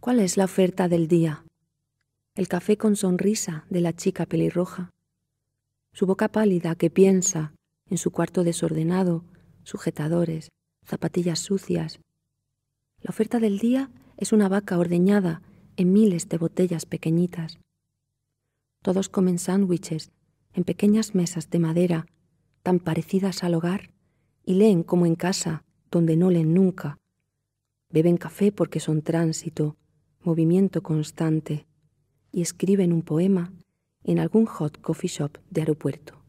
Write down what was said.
¿Cuál es la oferta del día? El café con sonrisa de la chica pelirroja. Su boca pálida que piensa en su cuarto desordenado, sujetadores, zapatillas sucias. La oferta del día es una vaca ordeñada en miles de botellas pequeñitas. Todos comen sándwiches en pequeñas mesas de madera, tan parecidas al hogar, y leen como en casa, donde no leen nunca. Beben café porque son tránsito, movimiento constante, y escriben un poema en algún hot coffee shop de aeropuerto.